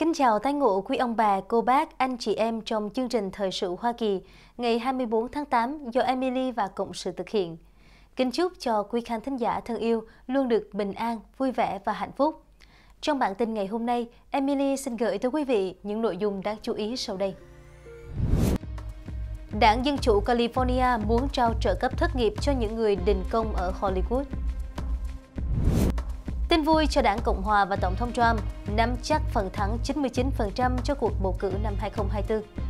Kính chào tái ngộ quý ông bà, cô bác, anh chị em trong chương trình Thời sự Hoa Kỳ ngày 24 tháng 8 do Emily và Cộng sự thực hiện. Kính chúc cho quý khán thính giả thân yêu luôn được bình an, vui vẻ và hạnh phúc. Trong bản tin ngày hôm nay, Emily xin gửi tới quý vị những nội dung đáng chú ý sau đây. Đảng Dân Chủ California muốn trao trợ cấp thất nghiệp cho những người đình công ở Hollywood. Tin vui cho đảng Cộng Hòa và Tổng thống Trump nắm chắc phần thắng 99% cho cuộc bầu cử năm 2024.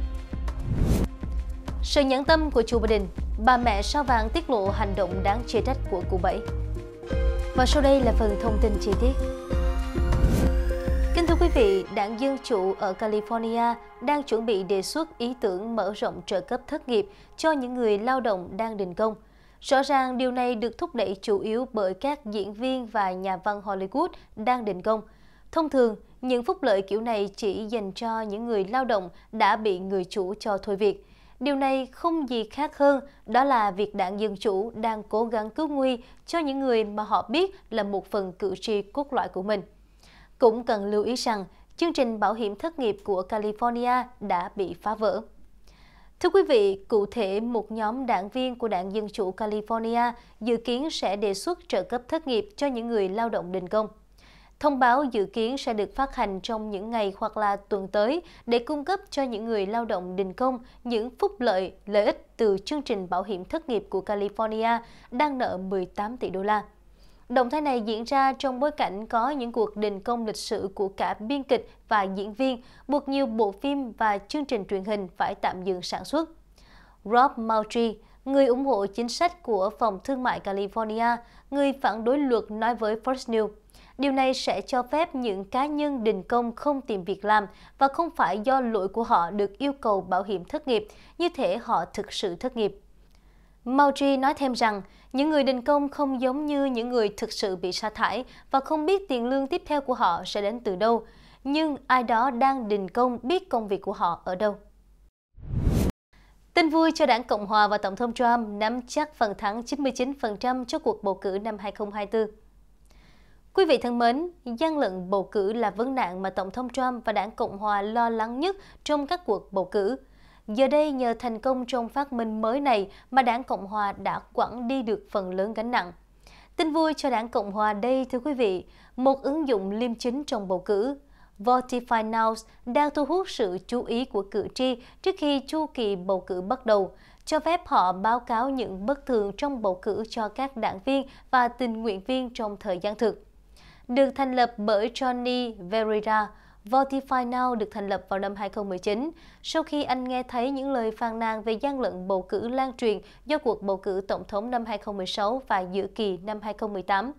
Sự nhẫn tâm của chùa Biden, bà mẹ sao vàng tiết lộ hành động đáng chê trách của cụ Bảy. Và sau đây là phần thông tin chi tiết. Kính thưa quý vị, đảng Dân Chủ ở California đang chuẩn bị đề xuất ý tưởng mở rộng trợ cấp thất nghiệp cho những người lao động đang đình công – Rõ ràng điều này được thúc đẩy chủ yếu bởi các diễn viên và nhà văn Hollywood đang đình công. Thông thường, những phúc lợi kiểu này chỉ dành cho những người lao động đã bị người chủ cho thôi việc. Điều này không gì khác hơn đó là việc đảng Dân Chủ đang cố gắng cứu nguy cho những người mà họ biết là một phần cử tri quốc loại của mình. Cũng cần lưu ý rằng, chương trình bảo hiểm thất nghiệp của California đã bị phá vỡ. Thưa quý vị, cụ thể một nhóm đảng viên của đảng Dân Chủ California dự kiến sẽ đề xuất trợ cấp thất nghiệp cho những người lao động đình công. Thông báo dự kiến sẽ được phát hành trong những ngày hoặc là tuần tới để cung cấp cho những người lao động đình công những phúc lợi, lợi ích từ chương trình bảo hiểm thất nghiệp của California đang nợ 18 tỷ đô la. Động thái này diễn ra trong bối cảnh có những cuộc đình công lịch sử của cả biên kịch và diễn viên, buộc nhiều bộ phim và chương trình truyền hình phải tạm dừng sản xuất. Rob Moultrie, người ủng hộ chính sách của Phòng Thương mại California, người phản đối luật nói với Fox News. Điều này sẽ cho phép những cá nhân đình công không tìm việc làm và không phải do lỗi của họ được yêu cầu bảo hiểm thất nghiệp, như thể họ thực sự thất nghiệp. Mauchi nói thêm rằng, những người đình công không giống như những người thực sự bị sa thải và không biết tiền lương tiếp theo của họ sẽ đến từ đâu, nhưng ai đó đang đình công biết công việc của họ ở đâu. Tin vui cho đảng Cộng Hòa và Tổng thống Trump nắm chắc phần thắng 99% cho cuộc bầu cử năm 2024. Quý vị thân mến, gian lận bầu cử là vấn nạn mà Tổng thống Trump và đảng Cộng Hòa lo lắng nhất trong các cuộc bầu cử. Giờ đây nhờ thành công trong phát minh mới này mà đảng Cộng Hòa đã quẳng đi được phần lớn gánh nặng. Tin vui cho đảng Cộng Hòa đây thưa quý vị, một ứng dụng liêm chính trong bầu cử. Votify Now đang thu hút sự chú ý của cử tri trước khi chu kỳ bầu cử bắt đầu, cho phép họ báo cáo những bất thường trong bầu cử cho các đảng viên và tình nguyện viên trong thời gian thực. Được thành lập bởi Johnny Verira, Votify Now được thành lập vào năm 2019 sau khi anh nghe thấy những lời phàn nàn về gian lận bầu cử lan truyền do cuộc bầu cử tổng thống năm 2016 và giữa kỳ năm 2018.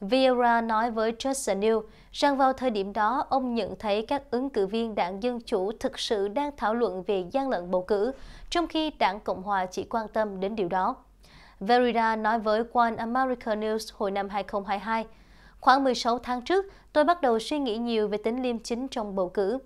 Vieira nói với Justin News rằng vào thời điểm đó, ông nhận thấy các ứng cử viên đảng Dân Chủ thực sự đang thảo luận về gian lận bầu cử, trong khi đảng Cộng Hòa chỉ quan tâm đến điều đó. Verida nói với One America News hồi năm 2022 Khoảng 16 tháng trước, tôi bắt đầu suy nghĩ nhiều về tính liêm chính trong bầu cử.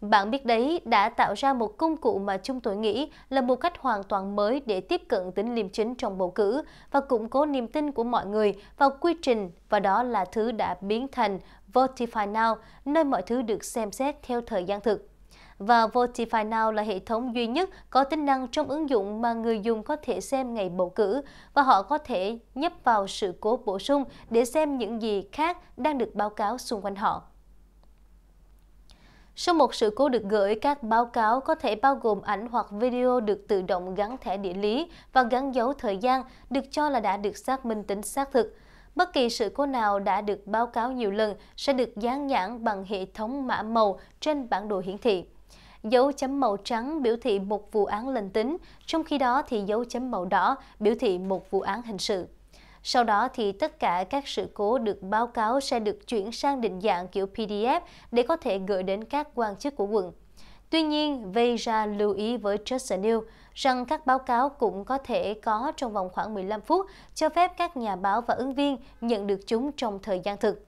Bạn biết đấy đã tạo ra một công cụ mà chúng tôi nghĩ là một cách hoàn toàn mới để tiếp cận tính liêm chính trong bầu cử và củng cố niềm tin của mọi người vào quy trình và đó là thứ đã biến thành Votify Now, nơi mọi thứ được xem xét theo thời gian thực và Votify Now là hệ thống duy nhất có tính năng trong ứng dụng mà người dùng có thể xem ngày bầu cử và họ có thể nhấp vào sự cố bổ sung để xem những gì khác đang được báo cáo xung quanh họ. Sau một sự cố được gửi, các báo cáo có thể bao gồm ảnh hoặc video được tự động gắn thẻ địa lý và gắn dấu thời gian được cho là đã được xác minh tính xác thực. Bất kỳ sự cố nào đã được báo cáo nhiều lần sẽ được dán nhãn bằng hệ thống mã màu trên bản đồ hiển thị dấu chấm màu trắng biểu thị một vụ án lành tính, trong khi đó thì dấu chấm màu đỏ biểu thị một vụ án hình sự. Sau đó thì tất cả các sự cố được báo cáo sẽ được chuyển sang định dạng kiểu PDF để có thể gửi đến các quan chức của quận. Tuy nhiên, Veja lưu ý với Justin New rằng các báo cáo cũng có thể có trong vòng khoảng 15 phút, cho phép các nhà báo và ứng viên nhận được chúng trong thời gian thực.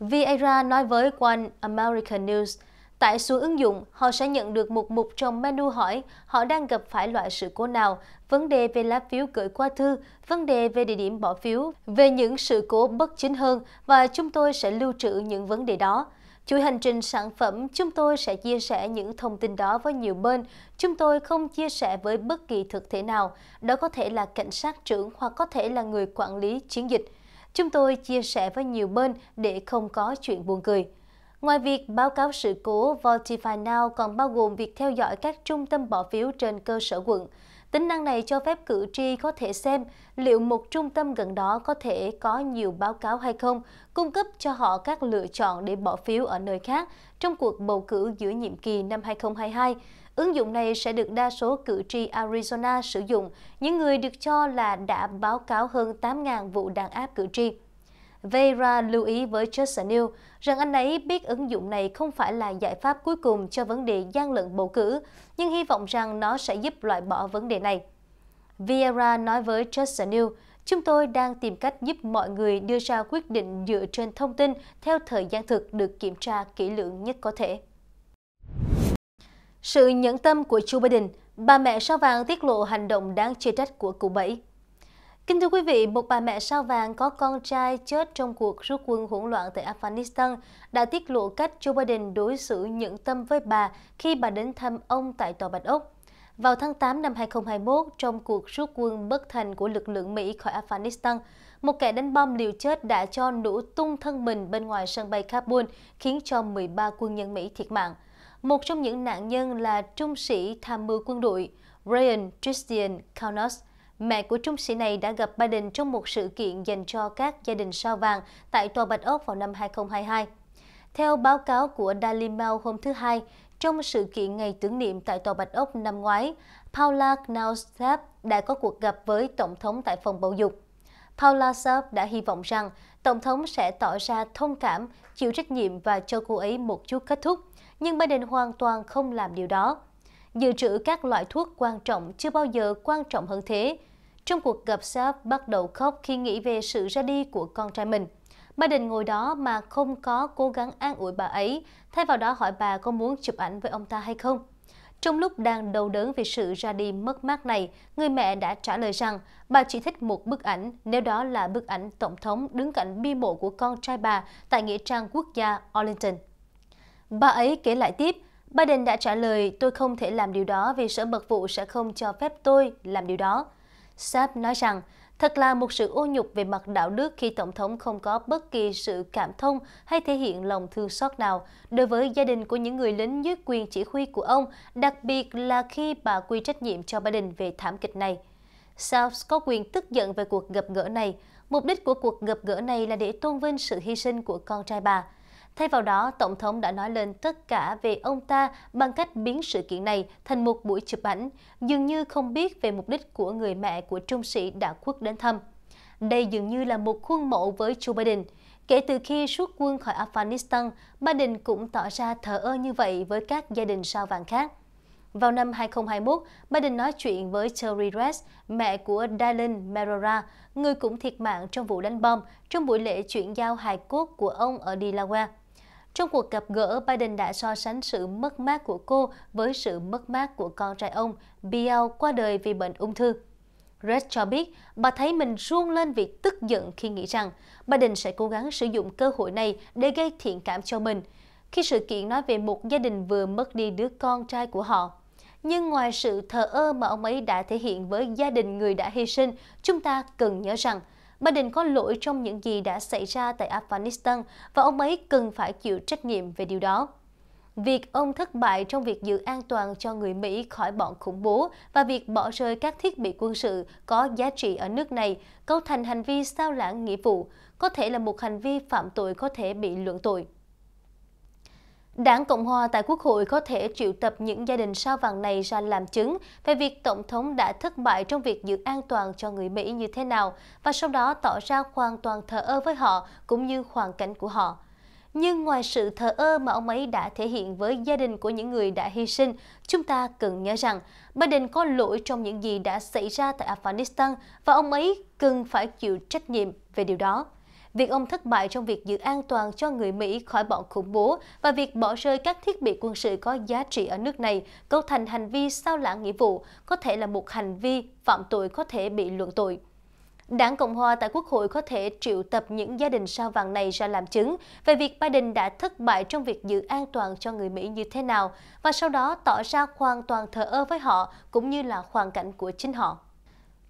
Vieira nói với One American News, Tại xuống ứng dụng, họ sẽ nhận được một mục trong menu hỏi họ đang gặp phải loại sự cố nào, vấn đề về lá phiếu gửi qua thư, vấn đề về địa điểm bỏ phiếu, về những sự cố bất chính hơn và chúng tôi sẽ lưu trữ những vấn đề đó. Chuỗi hành trình sản phẩm, chúng tôi sẽ chia sẻ những thông tin đó với nhiều bên. Chúng tôi không chia sẻ với bất kỳ thực thể nào, đó có thể là cảnh sát trưởng hoặc có thể là người quản lý chiến dịch. Chúng tôi chia sẻ với nhiều bên để không có chuyện buồn cười. Ngoài việc báo cáo sự cố, Votify Now còn bao gồm việc theo dõi các trung tâm bỏ phiếu trên cơ sở quận. Tính năng này cho phép cử tri có thể xem liệu một trung tâm gần đó có thể có nhiều báo cáo hay không, cung cấp cho họ các lựa chọn để bỏ phiếu ở nơi khác trong cuộc bầu cử giữa nhiệm kỳ năm 2022. Ứng dụng này sẽ được đa số cử tri Arizona sử dụng, những người được cho là đã báo cáo hơn 8.000 vụ đàn áp cử tri. Vera lưu ý với Just News rằng anh ấy biết ứng dụng này không phải là giải pháp cuối cùng cho vấn đề gian lận bầu cử, nhưng hy vọng rằng nó sẽ giúp loại bỏ vấn đề này. Vera nói với Just News, chúng tôi đang tìm cách giúp mọi người đưa ra quyết định dựa trên thông tin theo thời gian thực được kiểm tra kỹ lưỡng nhất có thể. Sự nhẫn tâm của Joe Biden, bà mẹ sao vàng tiết lộ hành động đáng chê trách của cụ Bảy. Kính thưa quý vị, một bà mẹ sao vàng có con trai chết trong cuộc rút quân hỗn loạn tại Afghanistan đã tiết lộ cách Joe Biden đối xử nhẫn tâm với bà khi bà đến thăm ông tại Tòa Bạch Ốc. Vào tháng 8 năm 2021, trong cuộc rút quân bất thành của lực lượng Mỹ khỏi Afghanistan, một kẻ đánh bom liều chết đã cho nổ tung thân mình bên ngoài sân bay Kabul, khiến cho 13 quân nhân Mỹ thiệt mạng. Một trong những nạn nhân là trung sĩ tham mưu quân đội Ryan Christian Kaunas, Mẹ của trung sĩ này đã gặp Biden trong một sự kiện dành cho các gia đình sao vàng tại Tòa Bạch Ốc vào năm 2022. Theo báo cáo của Daily Mail hôm thứ Hai, trong sự kiện ngày tưởng niệm tại Tòa Bạch Ốc năm ngoái, Paula Knausthap đã có cuộc gặp với Tổng thống tại phòng bầu dục. Paula Saab đã hy vọng rằng Tổng thống sẽ tỏ ra thông cảm, chịu trách nhiệm và cho cô ấy một chút kết thúc, nhưng Biden hoàn toàn không làm điều đó dự trữ các loại thuốc quan trọng chưa bao giờ quan trọng hơn thế. Trong cuộc gặp Sáp bắt đầu khóc khi nghĩ về sự ra đi của con trai mình. Biden ngồi đó mà không có cố gắng an ủi bà ấy, thay vào đó hỏi bà có muốn chụp ảnh với ông ta hay không. Trong lúc đang đau đớn vì sự ra đi mất mát này, người mẹ đã trả lời rằng bà chỉ thích một bức ảnh nếu đó là bức ảnh Tổng thống đứng cạnh bi mộ của con trai bà tại Nghĩa trang quốc gia Arlington. Bà ấy kể lại tiếp, Biden đã trả lời, tôi không thể làm điều đó vì Sở Mật vụ sẽ không cho phép tôi làm điều đó. Saab nói rằng, thật là một sự ô nhục về mặt đạo đức khi Tổng thống không có bất kỳ sự cảm thông hay thể hiện lòng thương xót nào đối với gia đình của những người lính dưới quyền chỉ huy của ông, đặc biệt là khi bà quy trách nhiệm cho Biden về thảm kịch này. South có quyền tức giận về cuộc gặp gỡ này. Mục đích của cuộc gặp gỡ này là để tôn vinh sự hy sinh của con trai bà – Thay vào đó, Tổng thống đã nói lên tất cả về ông ta bằng cách biến sự kiện này thành một buổi chụp ảnh, dường như không biết về mục đích của người mẹ của trung sĩ đã quốc đến thăm. Đây dường như là một khuôn mẫu với Joe Biden. Kể từ khi rút quân khỏi Afghanistan, Biden cũng tỏ ra thờ ơ như vậy với các gia đình sao vàng khác. Vào năm 2021, Biden nói chuyện với Terry Rest, mẹ của Dylan Merora, người cũng thiệt mạng trong vụ đánh bom trong buổi lễ chuyển giao hài cốt của ông ở Delaware. Trong cuộc gặp gỡ, Biden đã so sánh sự mất mát của cô với sự mất mát của con trai ông, Bill qua đời vì bệnh ung thư. Red cho biết bà thấy mình run lên vì tức giận khi nghĩ rằng Biden sẽ cố gắng sử dụng cơ hội này để gây thiện cảm cho mình khi sự kiện nói về một gia đình vừa mất đi đứa con trai của họ. Nhưng ngoài sự thờ ơ mà ông ấy đã thể hiện với gia đình người đã hy sinh, chúng ta cần nhớ rằng – Bà Đình có lỗi trong những gì đã xảy ra tại Afghanistan và ông ấy cần phải chịu trách nhiệm về điều đó. Việc ông thất bại trong việc giữ an toàn cho người Mỹ khỏi bọn khủng bố và việc bỏ rơi các thiết bị quân sự có giá trị ở nước này cấu thành hành vi sao lãng nghĩa vụ, có thể là một hành vi phạm tội có thể bị luận tội. Đảng Cộng Hòa tại Quốc hội có thể triệu tập những gia đình sao vàng này ra làm chứng về việc Tổng thống đã thất bại trong việc giữ an toàn cho người Mỹ như thế nào và sau đó tỏ ra hoàn toàn thờ ơ với họ cũng như hoàn cảnh của họ. Nhưng ngoài sự thờ ơ mà ông ấy đã thể hiện với gia đình của những người đã hy sinh, chúng ta cần nhớ rằng Biden có lỗi trong những gì đã xảy ra tại Afghanistan và ông ấy cần phải chịu trách nhiệm về điều đó. Việc ông thất bại trong việc giữ an toàn cho người Mỹ khỏi bọn khủng bố và việc bỏ rơi các thiết bị quân sự có giá trị ở nước này cấu thành hành vi sao lãng nghĩa vụ, có thể là một hành vi phạm tội có thể bị luận tội. Đảng Cộng hòa tại Quốc hội có thể triệu tập những gia đình sao vàng này ra làm chứng về việc Biden đã thất bại trong việc giữ an toàn cho người Mỹ như thế nào và sau đó tỏ ra hoàn toàn thờ ơ với họ cũng như là hoàn cảnh của chính họ.